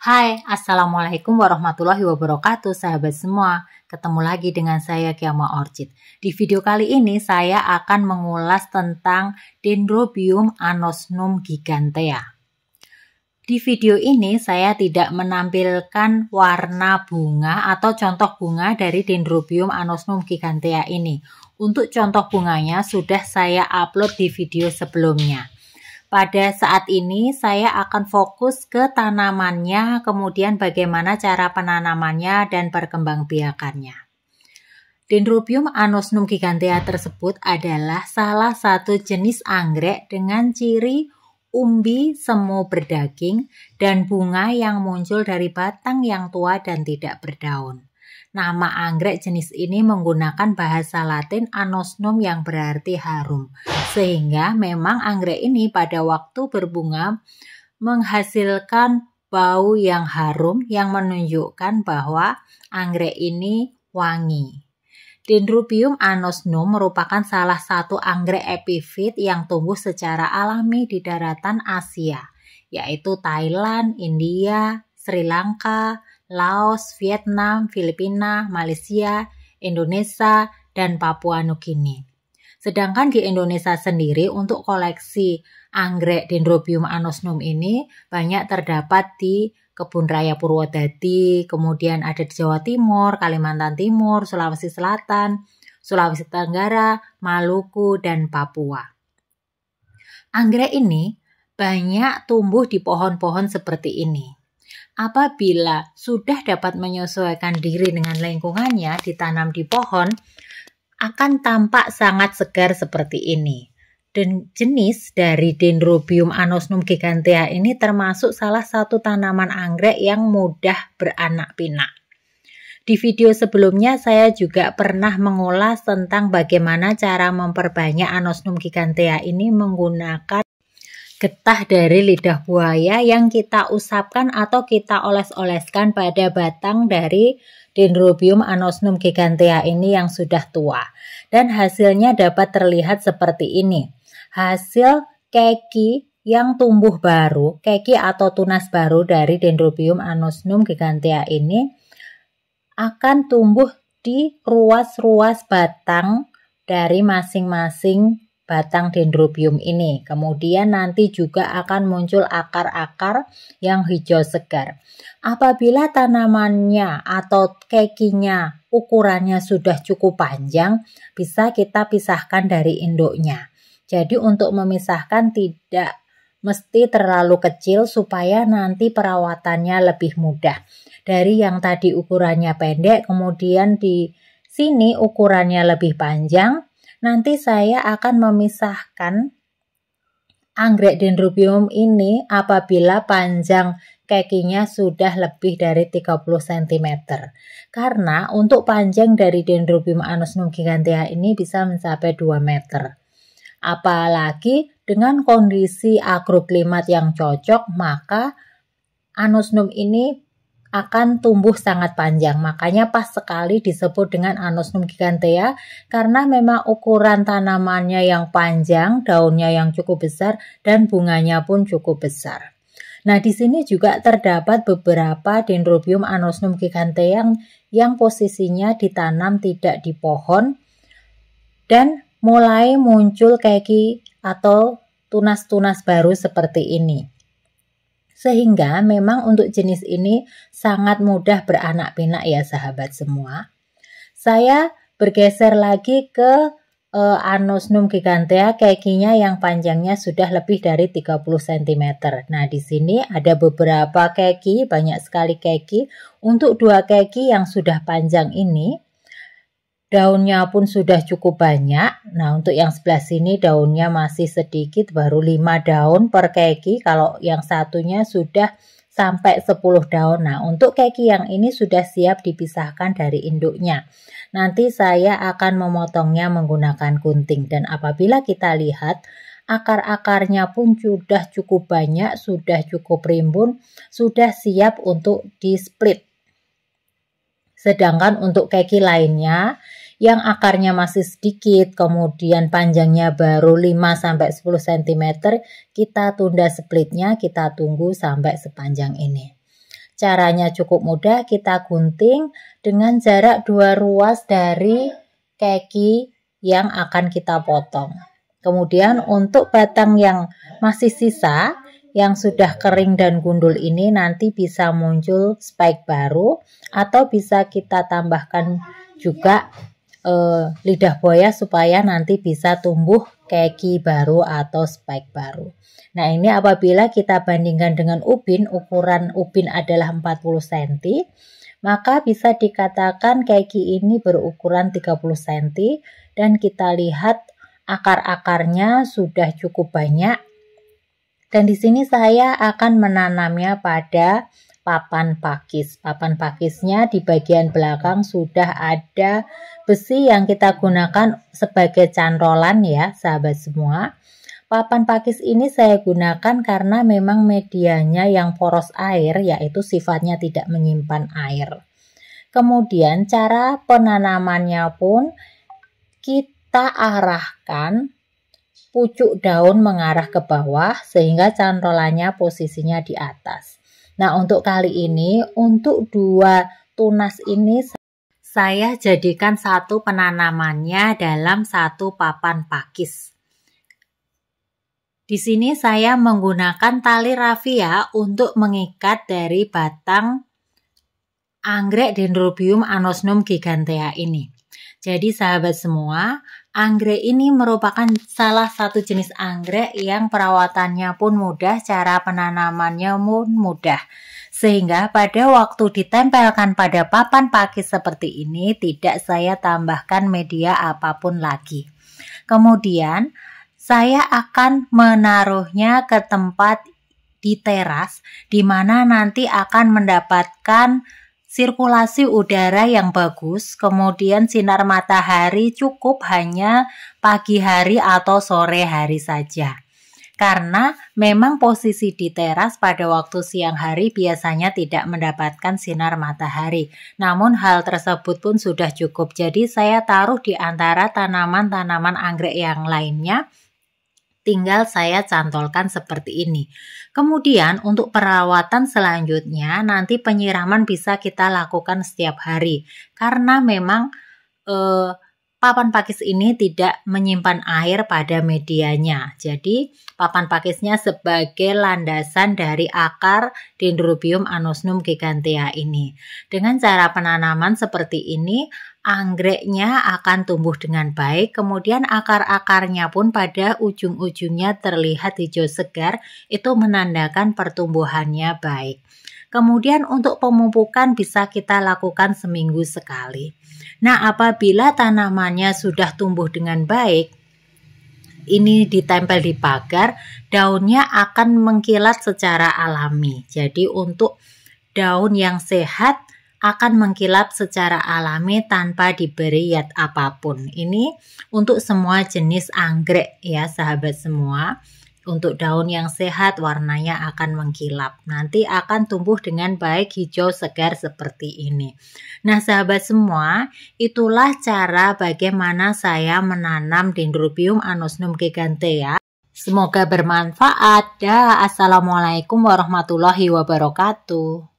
Hai, Assalamualaikum warahmatullahi wabarakatuh sahabat semua. Ketemu lagi dengan saya Kiama Orchid. Di video kali ini saya akan mengulas tentang Dendrobium anosnum gigantea. Di video ini saya tidak menampilkan warna bunga atau contoh bunga dari Dendrobium anosnum gigantea ini. Untuk contoh bunganya sudah saya upload di video sebelumnya. Pada saat ini saya akan fokus ke tanamannya, kemudian bagaimana cara penanamannya dan perkembangbiakannya. Dendrobium anosnum gigantea tersebut adalah salah satu jenis anggrek dengan ciri umbi semu berdaging dan bunga yang muncul dari batang yang tua dan tidak berdaun. Nama anggrek jenis ini menggunakan bahasa Latin anosnum yang berarti harum. Sehingga memang anggrek ini pada waktu berbunga menghasilkan bau yang harum yang menunjukkan bahwa anggrek ini wangi. Dendrobium anosnum merupakan salah satu anggrek epifit yang tumbuh secara alami di daratan Asia, yaitu Thailand, India, Sri Lanka, Laos, Vietnam, Filipina, Malaysia, Indonesia, dan Papua Nugini. Sedangkan di Indonesia sendiri untuk koleksi anggrek Dendrobium anosnum ini banyak terdapat di Kebun Raya Purwodadi, kemudian ada di Jawa Timur, Kalimantan Timur, Sulawesi Selatan, Sulawesi Tenggara, Maluku, dan Papua. Anggrek ini banyak tumbuh di pohon-pohon seperti ini apabila sudah dapat menyesuaikan diri dengan lingkungannya ditanam di pohon, akan tampak sangat segar seperti ini. Dan jenis dari Dendrobium anosmum gigantea ini termasuk salah satu tanaman anggrek yang mudah beranak pinak. Di video sebelumnya saya juga pernah mengulas tentang bagaimana cara memperbanyak anosmum gigantea ini menggunakan getah dari lidah buaya yang kita usapkan atau kita oles-oleskan pada batang dari Dendrobium anosnum gigantea ini yang sudah tua. Dan hasilnya dapat terlihat seperti ini. Hasil keki yang tumbuh baru, keki atau tunas baru dari Dendrobium anosnum gigantea ini akan tumbuh di ruas-ruas batang dari masing-masing batang dendrobium ini. Kemudian nanti juga akan muncul akar-akar yang hijau segar. Apabila tanamannya atau kekinya ukurannya sudah cukup panjang, bisa kita pisahkan dari induknya. Jadi untuk memisahkan tidak mesti terlalu kecil supaya nanti perawatannya lebih mudah. Dari yang tadi ukurannya pendek, kemudian di sini ukurannya lebih panjang, Nanti saya akan memisahkan anggrek dendrobium ini apabila panjang kekinya sudah lebih dari 30 cm. Karena untuk panjang dari Dendrobium anus gigantea ini bisa mencapai 2 meter. Apalagi dengan kondisi agroklimat yang cocok, maka anusnum ini akan tumbuh sangat panjang. Makanya pas sekali disebut dengan Anosmum gigantea karena memang ukuran tanamannya yang panjang, daunnya yang cukup besar dan bunganya pun cukup besar. Nah, di sini juga terdapat beberapa Dendrobium anosmum gigantea yang, yang posisinya ditanam tidak di pohon dan mulai muncul keki atau tunas-tunas baru seperti ini. Sehingga memang untuk jenis ini sangat mudah beranak pinak ya sahabat semua. Saya bergeser lagi ke uh, eh, Anosnum gigantea kekinya yang panjangnya sudah lebih dari 30 cm. Nah, di sini ada beberapa keki, banyak sekali keki. Untuk dua keki yang sudah panjang ini, Daunnya pun sudah cukup banyak. Nah, untuk yang sebelah sini daunnya masih sedikit, baru 5 daun per keki. Kalau yang satunya sudah sampai 10 daun. Nah, untuk keki yang ini sudah siap dipisahkan dari induknya. Nanti saya akan memotongnya menggunakan gunting dan apabila kita lihat akar-akarnya pun sudah cukup banyak, sudah cukup rimbun, sudah siap untuk di split. Sedangkan untuk keki lainnya yang akarnya masih sedikit, kemudian panjangnya baru 5-10 cm, kita tunda splitnya, kita tunggu sampai sepanjang ini. Caranya cukup mudah, kita gunting dengan jarak dua ruas dari keki yang akan kita potong. Kemudian untuk batang yang masih sisa, yang sudah kering dan gundul ini nanti bisa muncul spike baru atau bisa kita tambahkan juga eh, lidah buaya supaya nanti bisa tumbuh keki baru atau spike baru. Nah ini apabila kita bandingkan dengan ubin, ukuran ubin adalah 40 cm, maka bisa dikatakan keki ini berukuran 30 cm dan kita lihat akar-akarnya sudah cukup banyak dan di sini saya akan menanamnya pada papan pakis. Papan pakisnya di bagian belakang sudah ada besi yang kita gunakan sebagai cantolan ya, sahabat semua. Papan pakis ini saya gunakan karena memang medianya yang poros air, yaitu sifatnya tidak menyimpan air. Kemudian cara penanamannya pun kita arahkan pucuk daun mengarah ke bawah sehingga cantolannya posisinya di atas. Nah, untuk kali ini untuk dua tunas ini saya jadikan satu penanamannya dalam satu papan pakis. Di sini saya menggunakan tali rafia untuk mengikat dari batang anggrek Dendrobium anosnum gigantea ini. Jadi sahabat semua, anggrek ini merupakan salah satu jenis anggrek yang perawatannya pun mudah, cara penanamannya pun mudah. Sehingga pada waktu ditempelkan pada papan pakis seperti ini tidak saya tambahkan media apapun lagi. Kemudian saya akan menaruhnya ke tempat di teras di mana nanti akan mendapatkan sirkulasi udara yang bagus, kemudian sinar matahari cukup hanya pagi hari atau sore hari saja. Karena memang posisi di teras pada waktu siang hari biasanya tidak mendapatkan sinar matahari. Namun hal tersebut pun sudah cukup. Jadi saya taruh di antara tanaman-tanaman anggrek yang lainnya tinggal saya cantolkan seperti ini. Kemudian untuk perawatan selanjutnya nanti penyiraman bisa kita lakukan setiap hari karena memang eh, papan pakis ini tidak menyimpan air pada medianya. Jadi, papan pakisnya sebagai landasan dari akar Dendrobium anosnum gigantea ini. Dengan cara penanaman seperti ini, anggreknya akan tumbuh dengan baik, kemudian akar-akarnya pun pada ujung-ujungnya terlihat hijau segar, itu menandakan pertumbuhannya baik. Kemudian untuk pemupukan bisa kita lakukan seminggu sekali. Nah, apabila tanamannya sudah tumbuh dengan baik, ini ditempel di pagar, daunnya akan mengkilat secara alami. Jadi untuk daun yang sehat akan mengkilap secara alami tanpa diberi yat apapun. Ini untuk semua jenis anggrek ya sahabat semua. Untuk daun yang sehat warnanya akan mengkilap. Nanti akan tumbuh dengan baik hijau segar seperti ini. Nah, sahabat semua, itulah cara bagaimana saya menanam Dendrobium anosmum gigantea. Ya. Semoga bermanfaat. Dah, assalamualaikum warahmatullahi wabarakatuh.